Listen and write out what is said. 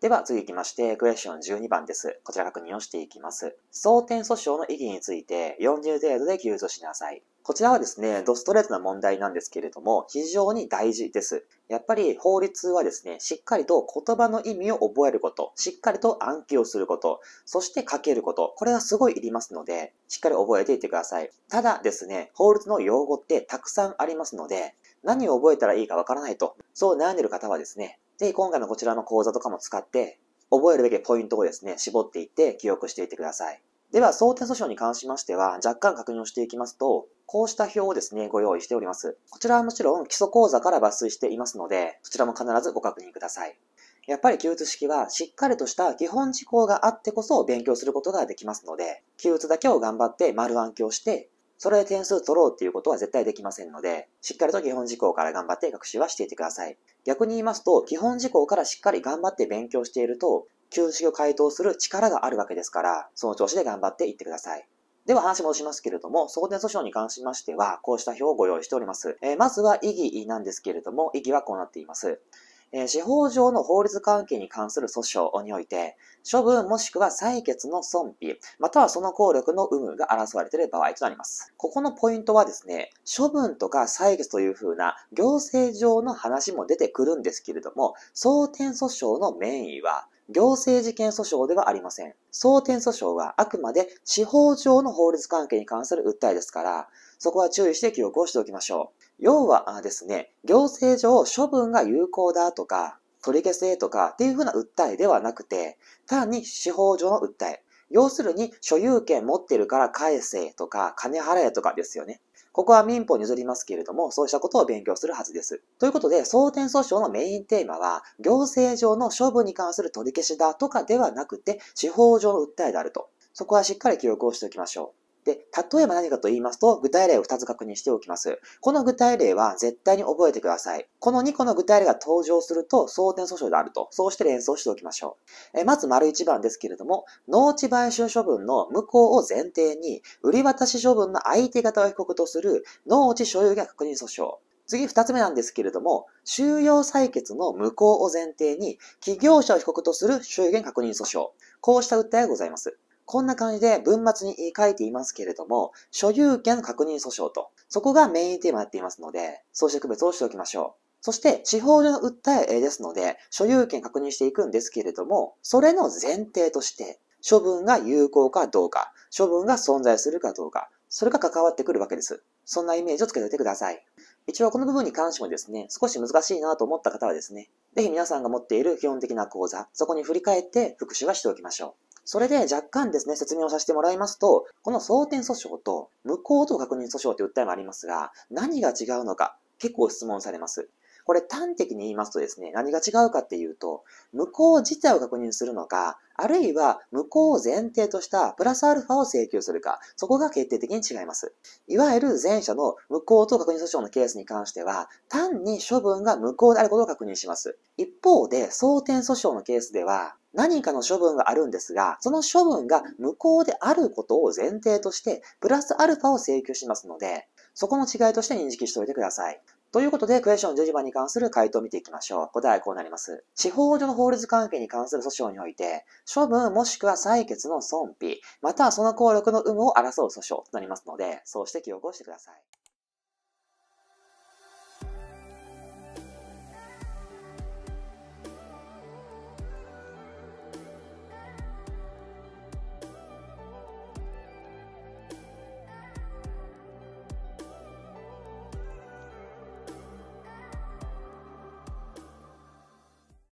では次行きまして、クエスチョン12番です。こちら確認をしていきます。争点訴訟の意義について40程度で救助しなさい。こちらはですね、ドストレートな問題なんですけれども、非常に大事です。やっぱり法律はですね、しっかりと言葉の意味を覚えること、しっかりと暗記をすること、そして書けること、これがすごいいりますので、しっかり覚えていってください。ただですね、法律の用語ってたくさんありますので、何を覚えたらいいかわからないと、そう悩んでる方はですね、ぜひ今回のこちらの講座とかも使って、覚えるべきポイントをですね、絞っていって記憶していってください。では、想定訴訟に関しましては、若干確認をしていきますと、こうした表をですね、ご用意しております。こちらはもちろん基礎講座から抜粋していますので、そちらも必ずご確認ください。やっぱり記述式はしっかりとした基本事項があってこそ勉強することができますので、記述だけを頑張って丸暗記をして、それで点数取ろうっていうことは絶対できませんので、しっかりと基本事項から頑張って学習はしていてください。逆に言いますと、基本事項からしっかり頑張って勉強していると、旧式を回答する力があるわけですから、その調子で頑張っていってください。では話戻しますけれども、争点訴訟に関しましては、こうした表をご用意しております。えー、まずは意義なんですけれども、意義はこうなっています。え司法上の法律関係に関する訴訟において、処分もしくは採決の損否、またはその効力の有無が争われている場合となります。ここのポイントはですね、処分とか採決というふうな行政上の話も出てくるんですけれども、争点訴訟のメインは、行政事件訴訟ではありません。争点訴訟はあくまで司法上の法律関係に関する訴えですから、そこは注意して記録をしておきましょう。要はですね、行政上処分が有効だとか、取り消せとかっていうふうな訴えではなくて、単に司法上の訴え。要するに所有権持ってるから返せとか、金払えとかですよね。ここは民法に譲りますけれども、そうしたことを勉強するはずです。ということで、争点訴訟のメインテーマは、行政上の処分に関する取り消しだとかではなくて、司法上の訴えであると。そこはしっかり記録をしておきましょう。で、例えば何かと言いますと、具体例を2つ確認しておきます。この具体例は絶対に覚えてください。この2個の具体例が登場すると、争点訴訟であると。そうして連想しておきましょう。えまず、丸1番ですけれども、農地買収処分の無効を前提に、売り渡し処分の相手方を被告とする農地所有権確認訴訟。次2つ目なんですけれども、収容採決の無効を前提に、企業者を被告とする所有権確認訴訟。こうした訴えがございます。こんな感じで文末に書いていますけれども、所有権確認訴訟と、そこがメインテーマになっていますので、そうして区別をしておきましょう。そして、司法上の訴えですので、所有権確認していくんですけれども、それの前提として、処分が有効かどうか、処分が存在するかどうか、それが関わってくるわけです。そんなイメージをつけておいてください。一応この部分に関してもですね、少し難しいなと思った方はですね、ぜひ皆さんが持っている基本的な講座、そこに振り返って復習はしておきましょう。それで若干ですね、説明をさせてもらいますと、この争点訴訟と無効等確認訴訟という訴えもありますが、何が違うのか結構質問されます。これ端的に言いますとですね、何が違うかっていうと、無効自体を確認するのか、あるいは無効を前提としたプラスアルファを請求するか、そこが決定的に違います。いわゆる前者の無効等確認訴訟のケースに関しては、単に処分が無効であることを確認します。一方で、争点訴訟のケースでは、何かの処分があるんですが、その処分が無効であることを前提として、プラスアルファを請求しますので、そこの違いとして認識しておいてください。ということで、クエスチョン10番に関する回答を見ていきましょう。答えはこうなります。司法上の法律関係に関する訴訟において、処分もしくは採決の損否、またはその効力の有無を争う訴訟となりますので、そうして記憶をしてください。